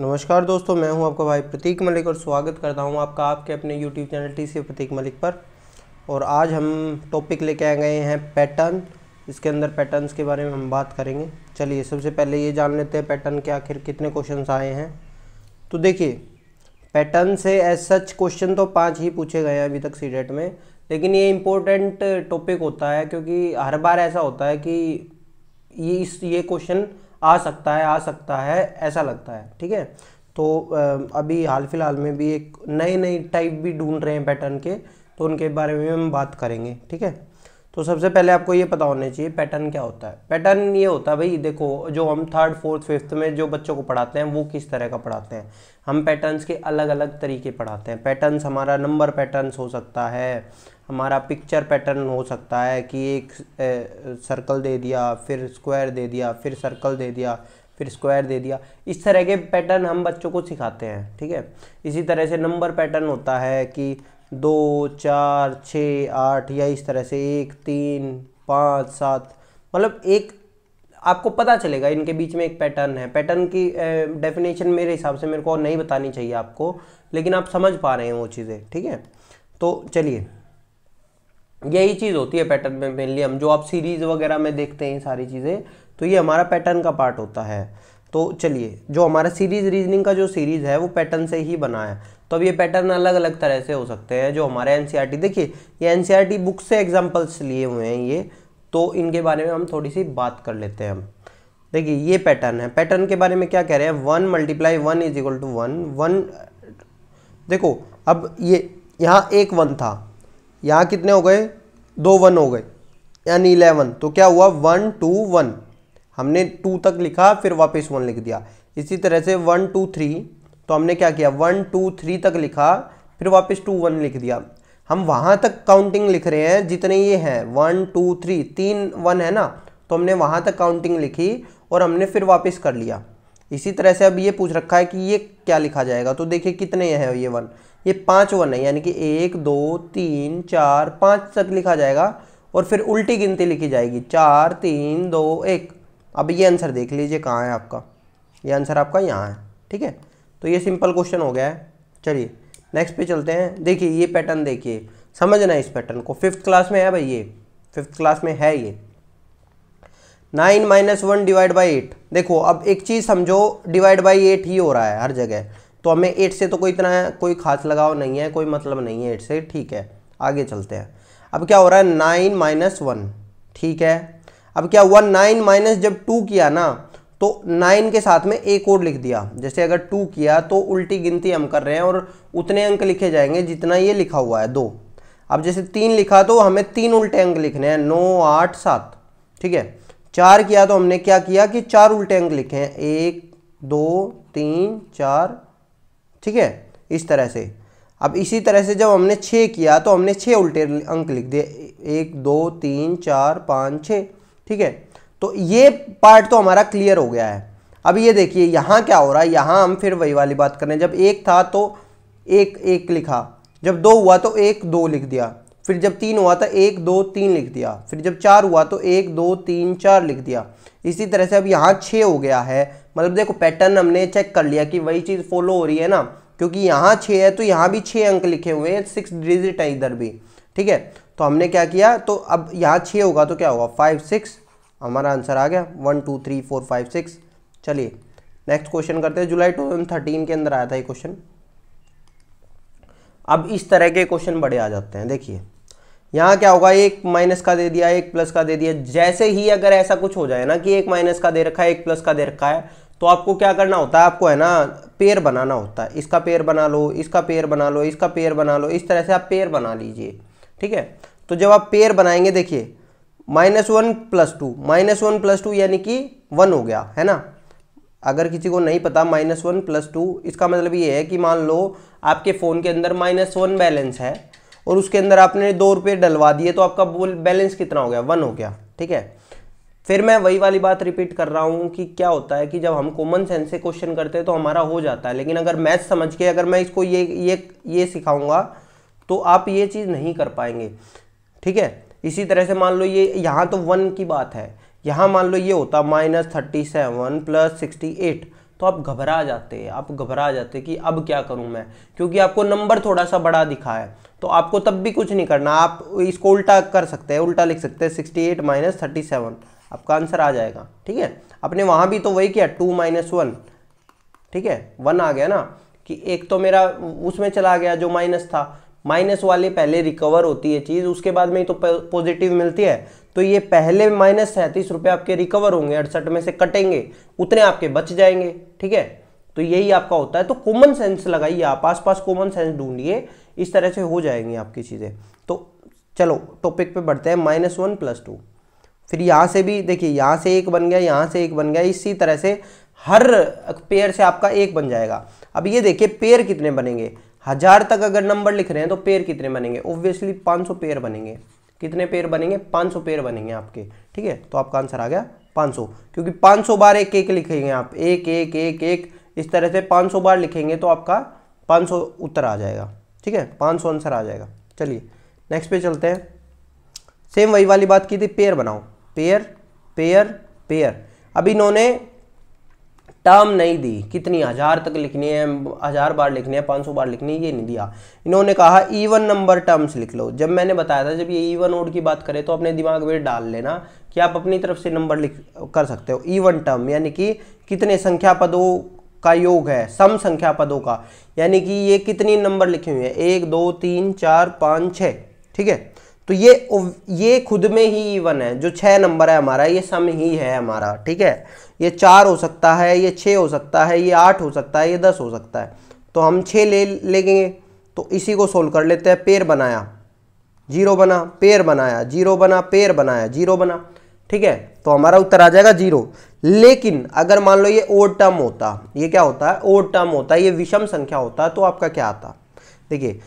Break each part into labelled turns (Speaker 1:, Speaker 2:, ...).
Speaker 1: नमस्कार दोस्तों मैं हूं आपका भाई प्रतीक मलिक और स्वागत करता हूं आपका आपके अपने YouTube channel T C Prateek Malik पर और आज हम टॉपिक लेके आ गए हैं पैटर्न इसके अंदर पैटर्न्स के बारे में हम बात करेंगे चलिए सबसे पहले ये जान लेते हैं पैटर्न के आखिर कितने क्वेश्चन आए हैं तो देखिए पैटर्न से एज सच क्वेश्चन तो पाँच ही पूछे गए हैं अभी तक सी डेट में लेकिन ये इम्पोर्टेंट टॉपिक होता है क्योंकि हर बार ऐसा होता है कि ये इस ये क्वेश्चन आ सकता है आ सकता है ऐसा लगता है ठीक है तो अभी हाल फिलहाल में भी एक नए नए टाइप भी ढूंढ रहे हैं पैटर्न के तो उनके बारे में हम बात करेंगे ठीक है तो सबसे पहले आपको ये पता होना चाहिए पैटर्न क्या होता है पैटर्न ये होता है भाई देखो जो हम थर्ड फोर्थ फिफ्थ में जो बच्चों को पढ़ाते हैं वो किस तरह का पढ़ाते हैं हम पैटर्न्स के अलग अलग तरीके पढ़ाते हैं पैटर्न्स हमारा नंबर पैटर्न्स हो सकता है हमारा पिक्चर पैटर्न हो सकता है कि एक सर्कल दे दिया फिर स्क्वायर दे दिया फिर सर्कल दे दिया फिर स्क्वायर दे दिया इस तरह के पैटर्न हम बच्चों को सिखाते हैं ठीक है इसी तरह से नंबर पैटर्न होता है कि दो चार छः आठ या इस तरह से एक तीन पाँच सात मतलब एक आपको पता चलेगा इनके बीच में एक पैटर्न है पैटर्न की डेफिनेशन मेरे हिसाब से मेरे को और नहीं बतानी चाहिए आपको लेकिन आप समझ पा रहे हैं वो चीज़ें ठीक है तो चलिए यही चीज़ होती है पैटर्न में मेनली हम जो आप सीरीज़ वगैरह में देखते हैं सारी चीज़ें तो ये हमारा पैटर्न का पार्ट होता है तो चलिए जो हमारा सीरीज रीजनिंग का जो सीरीज़ है वो पैटर्न से ही बना है तो अब ये पैटर्न अलग अलग तरह से हो सकते हैं जो हमारे एन e देखिए ये एन बुक e से एग्जाम्पल्स लिए हुए हैं ये तो इनके बारे में हम थोड़ी सी बात कर लेते हैं हम देखिए ये पैटर्न है पैटर्न के बारे में क्या कह रहे हैं one multiply one is equal to one one देखो अब ये यहाँ एक वन था यहाँ कितने हो गए दो वन हो गए यानी इलेवन तो क्या हुआ वन टू वन हमने टू तक लिखा फिर वापस वन लिख दिया इसी तरह से वन टू थ्री तो हमने क्या किया वन टू थ्री तक लिखा फिर वापस टू वन लिख दिया हम वहाँ तक काउंटिंग लिख रहे हैं जितने ये हैं वन टू थ्री तीन वन है ना तो हमने वहाँ तक काउंटिंग लिखी और हमने फिर वापस कर लिया इसी तरह से अब ये पूछ रखा है कि ये क्या लिखा जाएगा तो देखिए कितने हैं ये वन ये पांच वन है यानी कि एक दो तीन चार पांच तक लिखा जाएगा और फिर उल्टी गिनती लिखी जाएगी चार तीन दो एक अब ये आंसर देख लीजिए कहाँ है आपका ये आंसर आपका यहाँ है ठीक है तो ये सिंपल क्वेश्चन हो गया है चलिए नेक्स्ट पे चलते हैं देखिए ये पैटर्न देखिए समझना इस पैटर्न को फिफ्थ क्लास में है भाई ये फिफ्थ क्लास में है ये nine minus one divide by eight देखो अब एक चीज़ समझो डिवाइड बाई एट ही हो रहा है हर जगह तो हमें एट से तो कोई इतना कोई खास लगाव नहीं है कोई मतलब नहीं है एट से ठीक है आगे चलते हैं अब क्या हो रहा है नाइन माइनस वन ठीक है अब क्या हुआ नाइन माइनस जब टू किया ना तो नाइन के साथ में एक और लिख दिया जैसे अगर टू किया तो उल्टी गिनती हम कर रहे हैं और उतने अंक लिखे जाएंगे जितना ये लिखा हुआ है दो अब जैसे तीन लिखा तो हमें तीन उल्टे अंक लिखने हैं नौ आठ सात ठीक है चार किया तो हमने क्या किया कि चार उल्टे अंक लिखे हैं एक दो तीन चार ठीक है इस तरह से अब इसी तरह से जब हमने छः किया तो हमने छः उल्टे अंक लिख दिए एक दो तीन चार पाँच छः ठीक है तो ये पार्ट तो हमारा क्लियर हो गया है अब ये देखिए यहाँ क्या हो रहा है यहाँ हम फिर वही वाली बात कर रहे हैं जब एक था तो एक एक लिखा जब दो हुआ तो एक दो लिख दिया फिर जब तीन हुआ तो एक दो तीन लिख दिया फिर जब चार हुआ तो एक दो तीन चार लिख दिया इसी तरह से अब यहाँ छः हो गया है मतलब देखो पैटर्न हमने चेक कर लिया कि वही चीज़ फॉलो हो रही है ना क्योंकि यहाँ छः है तो यहाँ भी छः अंक लिखे हुए हैं सिक्स डिजिट है इधर भी ठीक है तो हमने क्या किया तो अब यहाँ छः होगा तो क्या होगा फाइव सिक्स हमारा आंसर आ गया one two three four five six चलिए नेक्स्ट क्वेश्चन करते हैं जुलाई टू थाउजेंड थर्टीन के अंदर आया था ये क्वेश्चन अब इस तरह के क्वेश्चन बड़े आ जाते हैं देखिए यहाँ क्या होगा एक माइनस का दे दिया एक प्लस का दे दिया जैसे ही अगर ऐसा कुछ हो जाए ना कि एक माइनस का दे रखा है एक प्लस का दे रखा है तो आपको क्या करना होता है आपको है ना पेयर बनाना होता है इसका पेयर बना लो इसका पेयर बना लो इसका पेयर बना लो इस तरह से आप पेयर बना लीजिए ठीक है तो जब आप पेयर बनाएंगे देखिए minus one plus two minus one plus two यानी कि वन हो गया है ना अगर किसी को नहीं पता माइनस वन प्लस टू इसका मतलब ये है कि मान लो आपके फ़ोन के अंदर माइनस वन बैलेंस है और उसके अंदर आपने दो रुपये डलवा दिए तो आपका बैलेंस कितना हो गया वन हो गया ठीक है फिर मैं वही वाली बात रिपीट कर रहा हूँ कि क्या होता है कि जब हम कॉमन सेंस से क्वेश्चन करते हैं तो हमारा हो जाता है लेकिन अगर मैथ समझ के अगर मैं इसको ये ये ये सिखाऊंगा तो आप ये चीज़ नहीं कर पाएंगे ठीक है इसी तरह से मान लो ये यहाँ तो वन की बात है यहाँ मान लो ये होता minus thirty seven plus sixty eight तो आप घबरा जाते आप घबरा जाते कि अब क्या करूँ मैं क्योंकि आपको नंबर थोड़ा सा बड़ा दिखा है तो आपको तब भी कुछ नहीं करना आप इसको उल्टा कर सकते हैं उल्टा लिख सकते हैं sixty eight minus thirty seven आपका आंसर आ जाएगा ठीक है अपने वहाँ भी तो वही किया टू माइनस वन ठीक है वन आ गया ना कि एक तो मेरा उसमें चला गया जो माइनस था माइनस वाले पहले रिकवर होती है चीज़ उसके बाद में ही तो पॉजिटिव मिलती है तो ये पहले माइनस सैंतीस रुपये आपके रिकवर होंगे अड़सठ में से कटेंगे उतने आपके बच जाएंगे ठीक है तो यही आपका होता है तो कॉमन सेंस लगाइए आप आसपास कॉमन सेंस ढूंढिए इस तरह से हो जाएंगी आपकी चीज़ें तो चलो टॉपिक पे बढ़ते हैं माइनस वन प्लस टू फिर यहाँ से भी देखिए यहाँ से एक बन गया यहाँ से एक बन गया इसी तरह से हर पेयर से आपका एक बन जाएगा अब ये देखिए पेयर कितने बनेंगे हज़ार तक अगर नंबर लिख रहे हैं तो पेयर कितने बनेंगे ऑब्वियसली 500 पेयर बनेंगे कितने पेयर बनेंगे 500 पेयर बनेंगे आपके ठीक है तो आपका आंसर आ गया 500 क्योंकि 500 बार एक एक लिखेंगे आप एक एक एक एक इस तरह से 500 बार लिखेंगे तो आपका 500 उत्तर आ जाएगा ठीक है पाँच सौ आंसर आ जाएगा चलिए नेक्स्ट पे चलते हैं सेम वही वाली बात की थी पेयर बनाओ पेयर पेयर पेयर अब इन्होंने टर्म नहीं दी कितनी हज़ार तक लिखनी है हज़ार बार लिखनी है पाँच सौ बार लिखनी है ये नहीं दिया इन्होंने कहा इवन नंबर टर्म्स लिख लो जब मैंने बताया था जब ये ईवन ओड की बात करें तो अपने दिमाग में डाल लेना कि आप अपनी तरफ से नंबर लिख कर सकते हो ईवन टर्म यानी कि कितने संख्या पदों का योग है सम संख्या पदों का यानी कि ये कितनी नंबर लिखे हुए हैं एक दो तीन चार पाँच छः ठीक है तो ये ये खुद में ही इवन है जो छः नंबर है हमारा ये सम ही है हमारा ठीक है ये चार हो सकता है ये छः हो सकता है ये आठ हो सकता है ये दस हो सकता है तो हम छः ले लेंगे तो इसी को सोल्व कर लेते हैं पेड़ बनाया जीरो बना पेड़ बनाया जीरो बना पेड़ बनाया जीरो बना ठीक है तो हमारा उत्तर आ जाएगा जीरो लेकिन अगर मान लो ये ओड टर्म होता ये क्या होता है ओड टर्म होता है ये विषम संख्या होता तो आपका क्या आता देखिए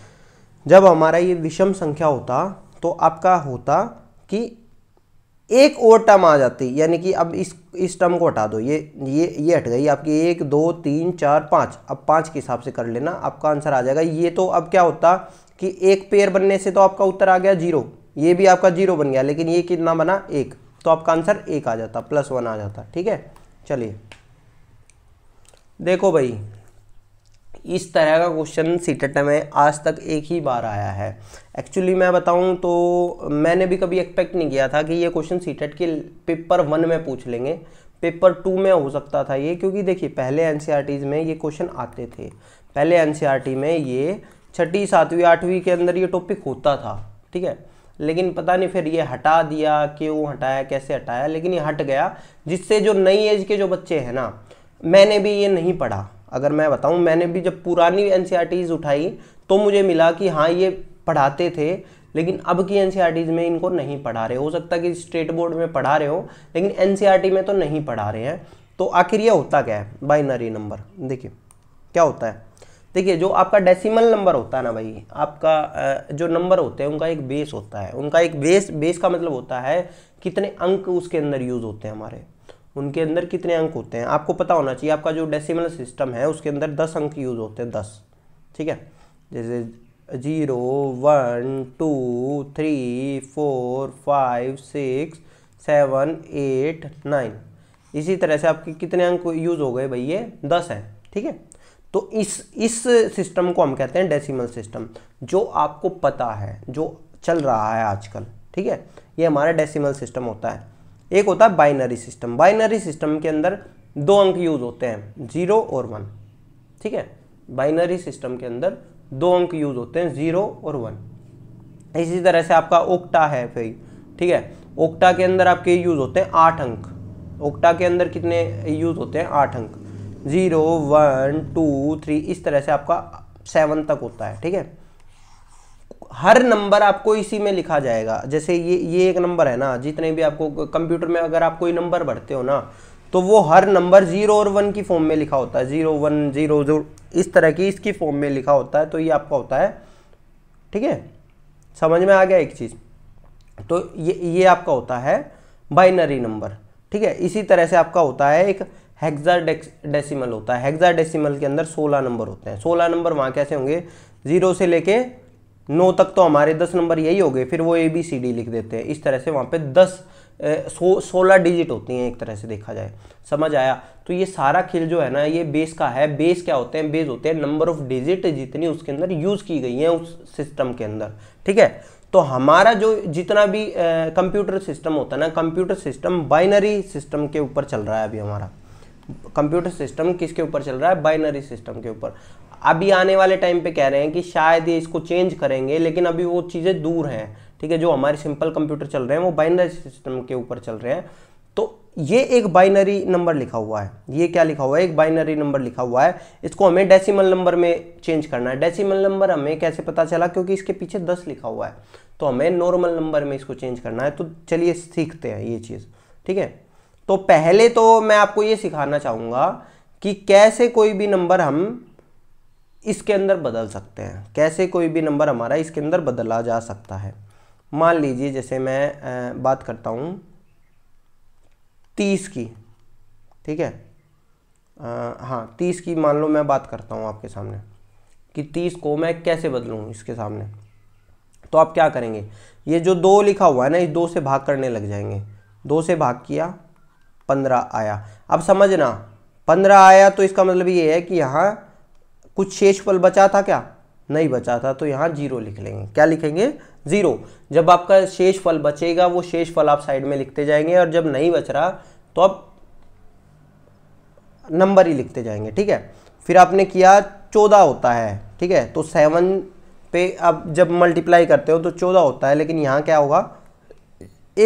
Speaker 1: जब हमारा ये विषम संख्या होता तो आपका होता कि एक और टर्म आ जाती यानी कि अब इस इस टर्म को हटा दो ये ये ये हट गई आपकी एक दो तीन चार पाँच अब पाँच के हिसाब से कर लेना आपका आंसर आ जाएगा ये तो अब क्या होता कि एक पेयर बनने से तो आपका उत्तर आ गया जीरो ये भी आपका जीरो बन गया लेकिन ये कितना बना एक तो आपका आंसर एक आ जाता प्लस वन आ जाता ठीक है चलिए देखो भाई इस तरह का क्वेश्चन सीटेट e में आज तक एक ही बार आया है एक्चुअली मैं बताऊं तो मैंने भी कभी एक्सपेक्ट नहीं किया था कि ये क्वेश्चन सीटेट e के पेपर वन में पूछ लेंगे पेपर टू में हो सकता था ये क्योंकि देखिए पहले एन e में ये क्वेश्चन आते थे पहले एन में ये छठी सातवीं आठवीं के अंदर ये टॉपिक होता था ठीक है लेकिन पता नहीं फिर ये हटा दिया क्यों हटाया कैसे हटाया लेकिन ये हट गया जिससे जो नई एज के जो बच्चे हैं ना मैंने भी ये नहीं पढ़ा अगर मैं बताऊँ मैंने भी जब पुरानी एन e उठाई तो मुझे मिला कि हाँ ये पढ़ाते थे लेकिन अब की एन e में इनको नहीं पढ़ा रहे हो सकता कि स्टेट बोर्ड में पढ़ा रहे हो लेकिन एन e में तो नहीं पढ़ा रहे हैं तो आखिर ये होता क्या है बाइनरी नंबर देखिए क्या होता है देखिए जो आपका डेसिमल नंबर होता है ना भाई आपका जो नंबर होते हैं उनका एक बेस होता है उनका एक बेस बेस का मतलब होता है कितने अंक उसके अंदर यूज़ होते हैं हमारे उनके अंदर कितने अंक होते हैं आपको पता होना चाहिए आपका जो डेसिमल सिस्टम है उसके अंदर दस अंक यूज़ होते हैं दस ठीक है जैसे zero one two three four five six seven eight nine इसी तरह से आपके कितने अंक यूज़ हो गए भाई ये दस हैं ठीक है तो इस इस सिस्टम को हम कहते हैं डेसिमल सिस्टम जो आपको पता है जो चल रहा है आजकल ठीक है ये हमारा डेसिमल सिस्टम होता है एक होता है बाइनरी सिस्टम बाइनरी सिस्टम के अंदर दो अंक यूज़ होते हैं ज़ीरो और वन ठीक है बाइनरी सिस्टम के अंदर दो अंक यूज़ होते हैं ज़ीरो और वन इसी तरह से आपका ओक्टा है फिर ठीक है ओक्टा के अंदर आपके यूज़ होते हैं आठ अंक ओक्टा के अंदर कितने यूज़ होते हैं आठ अंक ज़ीरो वन टू थ्री इस तरह से आपका सेवन तक होता है ठीक है हर नंबर आपको इसी में लिखा जाएगा जैसे ये ये एक नंबर है ना जितने भी आपको कंप्यूटर में अगर आप कोई नंबर भरते हो ना तो वो हर नंबर जीरो और वन की फॉर्म में लिखा होता है जीरो वन जीरो जीरो इस तरह की इसकी फॉर्म में लिखा होता है तो ये आपका होता है ठीक है समझ में आ गया एक चीज़ तो ये ये आपका होता है बाइनरी नंबर ठीक है इसी तरह से आपका होता है एक हेक्सा डेसिमल होता है हेक्सा डेसिमल के अंदर सोलह नंबर होते हैं सोलह नंबर वहाँ कैसे होंगे जीरो से लेके नौ तक तो हमारे दस नंबर यही हो गए फिर वो ए बी सी डी लिख देते हैं इस तरह से वहाँ पे दस सो सोलह डिजिट होती हैं एक तरह से देखा जाए समझ आया तो ये सारा खेल जो है ना ये बेस का है बेस क्या होते हैं बेस होते हैं नंबर ऑफ डिजिट जितनी उसके अंदर यूज़ की गई हैं उस सिस्टम के अंदर ठीक है तो हमारा जो जितना भी कंप्यूटर सिस्टम होता है ना कंप्यूटर सिस्टम बाइनरी सिस्टम के ऊपर चल रहा है अभी हमारा कंप्यूटर सिस्टम किसके ऊपर चल रहा है बाइनरी सिस्टम के ऊपर अभी आने वाले टाइम पे कह रहे हैं कि शायद ये इसको चेंज करेंगे लेकिन अभी वो चीज़ें दूर हैं ठीक है जो हमारे सिंपल कंप्यूटर चल रहे हैं वो बाइनरी सिस्टम के ऊपर चल रहे हैं तो ये एक बाइनरी नंबर लिखा हुआ है ये क्या लिखा हुआ है एक बाइनरी नंबर लिखा हुआ है इसको हमें डेसिमल नंबर में चेंज करना है डेसिमल नंबर हमें कैसे पता चला क्योंकि इसके पीछे दस लिखा हुआ है तो हमें नॉर्मल नंबर में इसको चेंज करना है तो चलिए सीखते हैं ये चीज़ ठीक है तो पहले तो मैं आपको ये सिखाना चाहूँगा कि कैसे कोई भी नंबर हम इसके अंदर बदल सकते हैं कैसे कोई भी नंबर हमारा इसके अंदर बदला जा सकता है मान लीजिए जैसे मैं बात करता हूँ तीस की ठीक है आ, हाँ तीस की मान लो मैं बात करता हूँ आपके सामने कि तीस को मैं कैसे बदलूँ इसके सामने तो आप क्या करेंगे ये जो दो लिखा हुआ है ना इस दो से भाग करने लग जाएंगे दो से भाग किया पंद्रह आया अब समझना पंद्रह आया तो इसका मतलब ये है कि यहाँ कुछ शेष पल बचा था क्या नहीं बचा था तो यहाँ जीरो लिख लेंगे क्या लिखेंगे जीरो जब आपका शेष फल बचेगा वो शेष फल आप साइड में लिखते जाएंगे और जब नहीं बच रहा तो आप नंबर ही लिखते जाएंगे ठीक है फिर आपने किया चौदह होता है ठीक है तो सेवन पे आप जब मल्टीप्लाई करते हो तो चौदह होता है लेकिन यहाँ क्या होगा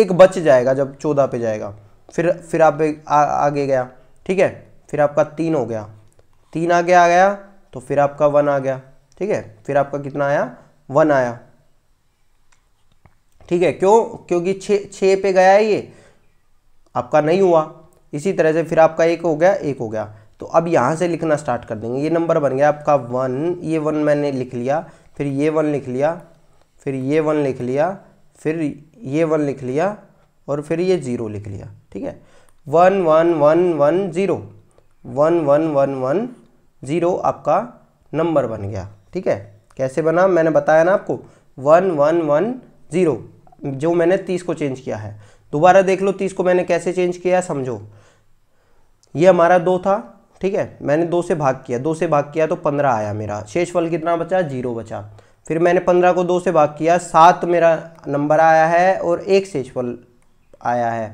Speaker 1: एक बच जाएगा जब चौदह पे जाएगा फिर फिर आप आ, आगे गया ठीक है फिर आपका तीन हो गया तीन आगे आ गया तो फिर आपका वन आ गया ठीक है फिर आपका कितना आया वन आया ठीक है क्यों क्योंकि छः पे गया है ये आपका नहीं हुआ इसी तरह से फिर आपका एक हो गया एक हो गया तो अब यहाँ से लिखना स्टार्ट कर देंगे ये नंबर बन गया आपका वन ये वन मैंने लिख लिया फिर ये वन लिख लिया फिर ये वन लिख लिया फिर ये वन लिख लिया और फिर ये ज़ीरो लिख लिया ठीक है one one one one zero one one one one zero आपका नंबर बन गया ठीक है कैसे बना मैंने बताया ना आपको वन वन वन ज़ीरो जो मैंने तीस को चेंज किया है दोबारा देख लो तीस को मैंने कैसे चेंज किया समझो ये हमारा दो था ठीक है मैंने दो से भाग किया दो से भाग किया तो पंद्रह आया मेरा शेषफल कितना बचा जीरो बचा फिर मैंने पंद्रह को दो से भाग किया सात मेरा नंबर आया है और एक शेषफल आया है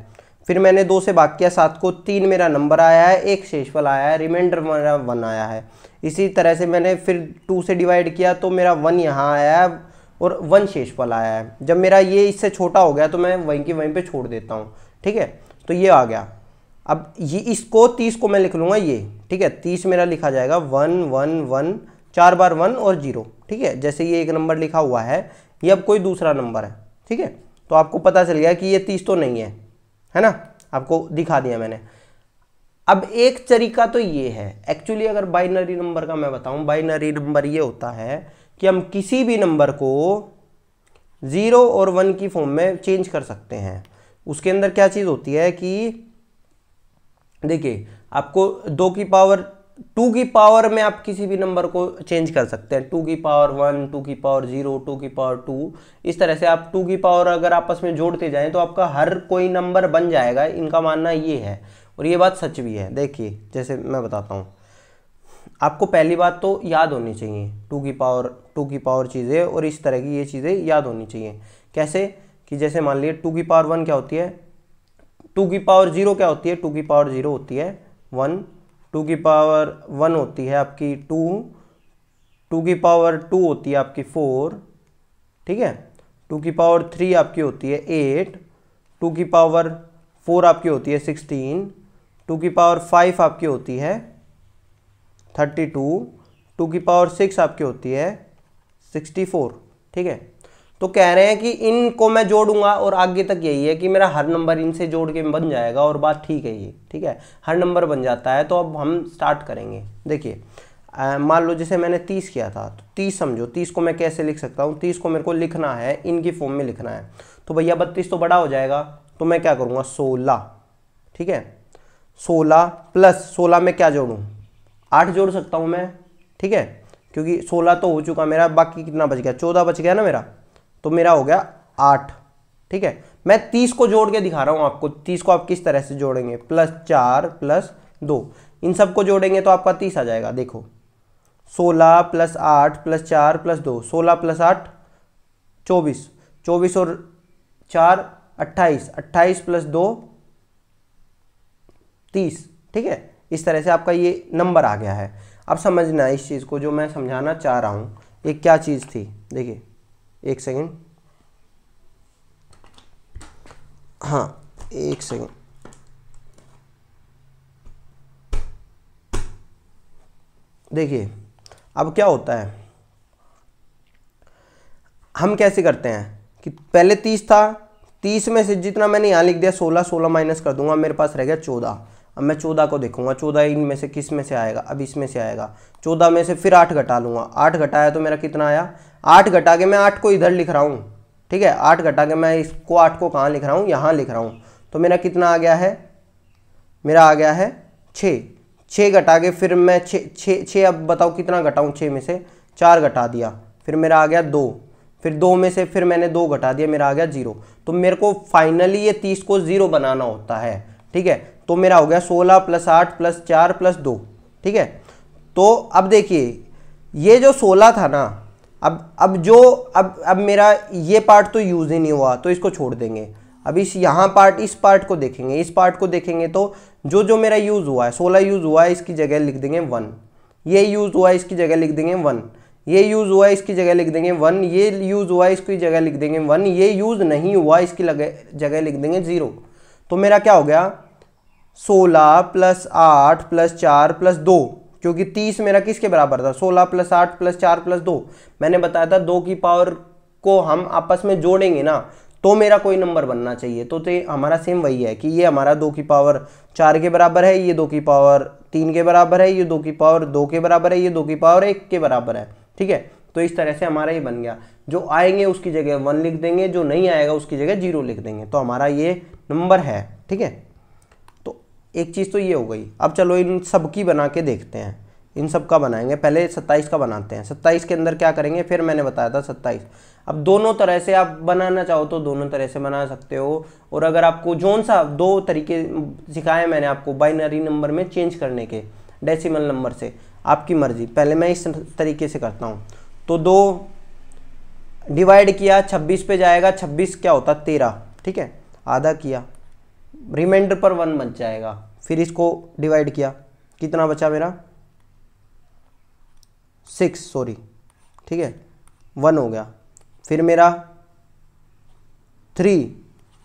Speaker 1: फिर मैंने दो से भाग किया सात को तीन मेरा नंबर आया है एक शेषफल आया है रिमाइंडर मेरा वन आया है इसी तरह से मैंने फिर टू से डिवाइड किया तो मेरा वन यहाँ आया है और वन शेषफल आया है जब मेरा ये इससे छोटा हो गया तो मैं वहीं की वहीं पे छोड़ देता हूँ ठीक है तो ये आ गया अब ये इसको तीस को मैं लिख लूँगा ये ठीक है तीस मेरा लिखा जाएगा वन वन वन चार बार वन और जीरो ठीक है जैसे ये एक नंबर लिखा हुआ है ये अब कोई दूसरा नंबर है ठीक है तो आपको पता चल गया कि ये तीस तो नहीं है है ना आपको दिखा दिया मैंने अब एक तरीका तो ये है एक्चुअली अगर बाइनरी नंबर का मैं बताऊं बाइनरी नंबर ये होता है कि हम किसी भी नंबर को ज़ीरो और वन की फॉर्म में चेंज कर सकते हैं उसके अंदर क्या चीज़ होती है कि देखिए आपको दो की पावर टू की पावर में आप किसी भी नंबर को चेंज कर सकते हैं टू की पावर वन टू की पावर जीरो टू की पावर टू इस तरह से आप टू की पावर अगर आपस में जोड़ते जाएं तो आपका हर कोई नंबर बन जाएगा इनका मानना ये है और ये बात सच भी है देखिए जैसे मैं बताता हूँ आपको पहली बात तो याद होनी चाहिए टू की पावर टू की पावर चीज़ें और इस तरह की ये चीज़ें याद होनी चाहिए कैसे कि जैसे मान लीजिए टू की पावर वन क्या होती है टू की पावर जीरो क्या होती है टू की पावर जीरो होती है वन टू की पावर वन होती है आपकी टू टू की पावर टू होती है आपकी फोर ठीक है टू की पावर थ्री आपकी होती है एट टू की पावर फोर आपकी होती है सिक्सटीन टू की पावर फाइव आपकी होती है थर्टी टू टू की पावर सिक्स आपकी होती है सिक्सटी फोर ठीक है तो कह रहे हैं कि इनको मैं जोड़ूंगा और आगे तक यही है कि मेरा हर नंबर इनसे जोड़ के बन जाएगा और बात ठीक है ये ठीक है हर नंबर बन जाता है तो अब हम स्टार्ट करेंगे देखिए मान लो जैसे मैंने तीस किया था तो तीस समझो तीस को मैं कैसे लिख सकता हूँ तीस को मेरे को लिखना है इनकी फॉर्म में लिखना है तो भैया बत्तीस तो बड़ा हो जाएगा तो मैं क्या करूँगा सोलह ठीक है सोलह प्लस सोलह में क्या जोड़ूँ आठ जोड़ सकता हूँ मैं ठीक है क्योंकि सोलह तो हो चुका मेरा बाकी कितना बच गया चौदह बच गया ना मेरा तो मेरा हो गया आठ ठीक है मैं तीस को जोड़ के दिखा रहा हूँ आपको तीस को आप किस तरह से जोड़ेंगे प्लस चार प्लस दो इन सब को जोड़ेंगे तो आपका तीस आ जाएगा देखो सोलह प्लस आठ प्लस चार प्लस दो सोलह प्लस आठ चौबीस चौबीस और चार अट्ठाईस अट्ठाईस प्लस दो तीस ठीक है इस तरह से आपका ये नंबर आ गया है अब समझना इस चीज़ को जो मैं समझाना चाह रहा हूँ ये क्या चीज़ थी देखिए एक सेकेंड हाँ एक सेकेंड देखिए अब क्या होता है हम कैसे करते हैं कि पहले तीस था तीस में से जितना मैंने यहाँ लिख दिया सोलह सोलह माइनस कर दूंगा मेरे पास रह गया चौदह अब मैं चौदह को देखूंगा चौदह इनमें से किस में से आएगा अब इसमें से आएगा चौदह में से फिर आठ घटा लूंगा आठ घटाया तो मेरा कितना आया आठ घटा के मैं आठ को इधर लिख रहा हूँ ठीक है आठ घटा के मैं इसको आठ को कहाँ लिख रहा हूँ यहाँ लिख रहा हूँ तो मेरा कितना आ गया है मेरा आ गया है छः छः घटा के फिर मैं छः छः छः अब बताओ कितना घटाऊँ छः में से चार घटा दिया फिर मेरा आ गया दो फिर दो में से फिर मैंने दो घटा दिया मेरा आ गया जीरो तो मेरे को फाइनली ये तीस को ज़ीरो बनाना होता है ठीक है तो मेरा हो गया सोलह प्लस आठ प्लस चार प्लस दो ठीक है तो अब देखिए ये जो सोलह था ना अब अब जो अब अब मेरा ये पार्ट तो यूज़ ही नहीं हुआ तो इसको छोड़ देंगे अब इस यहाँ पार्ट इस पार्ट को देखेंगे इस पार्ट को देखेंगे तो जो जो मेरा यूज़ हुआ है सोलह यूज़ हुआ है इसकी जगह लिख देंगे वन ये यूज़ हुआ है इसकी जगह लिख देंगे वन ये यूज़ हुआ है इसकी जगह लिख देंगे वन ये यूज़ हुआ है इसकी जगह लिख देंगे वन ये यूज़ नहीं हुआ इसकी जगह लिख देंगे ज़ीरो तो मेरा क्या हो गया सोलह प्लस आठ प्लस चार प्लस दो क्योंकि तीस मेरा किसके बराबर था सोलह प्लस आठ प्लस चार प्लस दो मैंने बताया था दो की पावर को हम आपस में जोड़ेंगे ना तो मेरा कोई नंबर बनना चाहिए तो ते हमारा सेम वही है कि ये हमारा दो की पावर चार के बराबर है ये दो की पावर तीन के बराबर है ये दो की पावर दो के बराबर है ये दो की पावर एक के बराबर है ठीक है तो इस तरह से हमारा ये बन गया जो आएंगे उसकी जगह वन लिख देंगे जो नहीं आएगा उसकी जगह जीरो लिख देंगे तो हमारा ये नंबर है ठीक है एक चीज़ तो ये हो गई अब चलो इन सब की बना के देखते हैं इन सब का बनाएंगे पहले सत्ताईस का बनाते हैं सत्ताईस के अंदर क्या करेंगे फिर मैंने बताया था सत्ताईस अब दोनों तरह से आप बनाना चाहो तो दोनों तरह से बना सकते हो और अगर आपको जोन सा दो तरीके सिखाए मैंने आपको बाइनरी नंबर में चेंज करने के डेसिमल नंबर से आपकी मर्ज़ी पहले मैं इस तरीके से करता हूँ तो दो डिवाइड किया छब्बीस पे जाएगा छब्बीस क्या होता तेरह ठीक है आधा किया रिमाइंडर पर वन बच जाएगा फिर इसको डिवाइड किया कितना बचा मेरा सिक्स सॉरी ठीक है वन हो गया फिर मेरा थ्री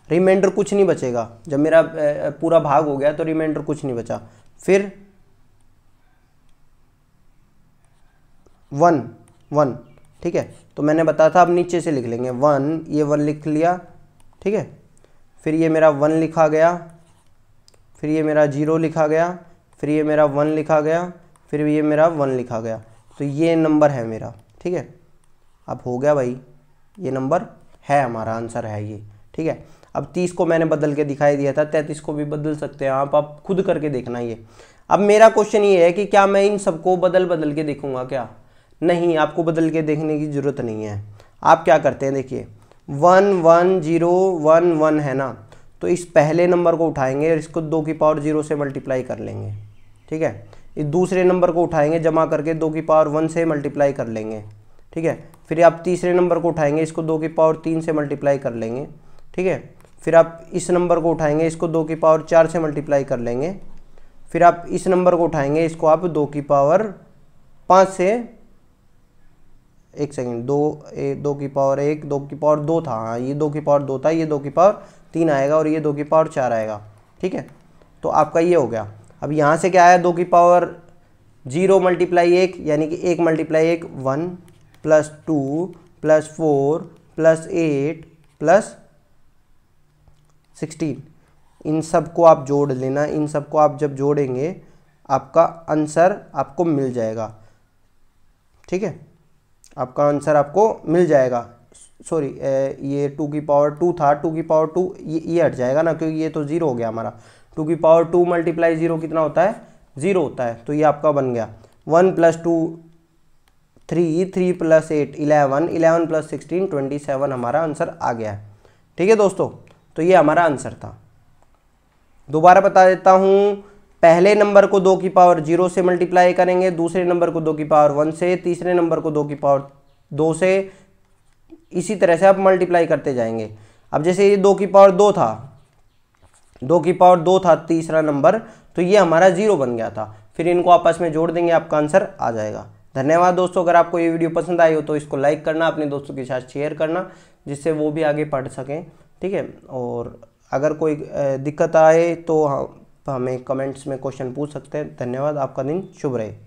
Speaker 1: रिमाइंडर कुछ नहीं बचेगा जब मेरा पूरा भाग हो गया तो रिमाइंडर कुछ नहीं बचा फिर वन वन ठीक है तो मैंने बताया था अब नीचे से लिख लेंगे वन ये वन लिख लिया ठीक है फिर ये मेरा वन लिखा गया फिर ये मेरा जीरो लिखा गया फिर ये मेरा वन लिखा गया फिर ये मेरा वन लिखा गया तो ये नंबर है मेरा ठीक है अब हो गया भाई ये नंबर है हमारा आंसर है ये ठीक है अब तीस को मैंने बदल के दिखाई दिया था तैंतीस को भी बदल सकते हैं आप आप खुद करके देखना ये अब मेरा क्वेश्चन ये है कि क्या मैं इन सबको बदल बदल के देखूंगा क्या नहीं आपको बदल के देखने की ज़रूरत नहीं है आप क्या करते हैं देखिए one one zero one one है ना तो इस पहले नंबर को उठाएंगे और इसको दो की पावर जीरो से मल्टीप्लाई कर लेंगे ठीक है इस दूसरे नंबर को उठाएंगे जमा करके दो की पावर वन से मल्टीप्लाई कर लेंगे ठीक है फिर आप तीसरे नंबर को उठाएंगे इसको दो की पावर तीन से मल्टीप्लाई कर लेंगे ठीक है फिर आप इस नंबर को उठाएंगे इसको दो की पावर चार से मल्टीप्लाई कर लेंगे फिर आप इस नंबर को उठाएंगे इसको आप दो की पावर पाँच से एक सेकेंड दो ए, दो की पावर एक दो की पावर दो था हाँ ये दो की पावर दो था ये दो की पावर तीन आएगा और ये दो की पावर चार आएगा ठीक है तो आपका ये हो गया अब यहाँ से क्या आया दो की पावर जीरो मल्टीप्लाई एक यानी कि एक मल्टीप्लाई एक one plus two plus four plus eight plus sixteen इन सब को आप जोड़ लेना इन सब को आप जब जोड़ेंगे आपका आंसर आपको मिल जाएगा ठीक है आपका आंसर आपको मिल जाएगा सॉरी ये टू की पावर टू था टू की पावर टू ये ये हट जाएगा ना क्योंकि ये तो ज़ीरो हो गया हमारा टू की पावर टू मल्टीप्लाई ज़ीरो कितना होता है ज़ीरो होता है तो ये आपका बन गया one plus two three three plus eight eleven eleven plus sixteen twenty seven हमारा आंसर आ गया है ठीक है दोस्तों तो ये हमारा आंसर था दोबारा बता देता हूँ पहले नंबर को दो की पावर जीरो से मल्टीप्लाई करेंगे दूसरे नंबर को दो की पावर वन से तीसरे नंबर को दो की पावर दो से इसी तरह से आप मल्टीप्लाई करते जाएंगे अब जैसे ये दो की पावर दो था दो की पावर दो था तीसरा नंबर तो ये हमारा जीरो बन गया था फिर इनको आपस में जोड़ देंगे आपका आंसर आ जाएगा धन्यवाद दोस्तों अगर आपको ये वीडियो पसंद आई हो तो इसको लाइक करना अपने दोस्तों के साथ शेयर करना जिससे वो भी आगे पढ़ सकें ठीक है और अगर कोई दिक्कत आए तो हाँ तो हमें कमेंट्स में क्वेश्चन पूछ सकते हैं धन्यवाद आपका दिन शुभ रहे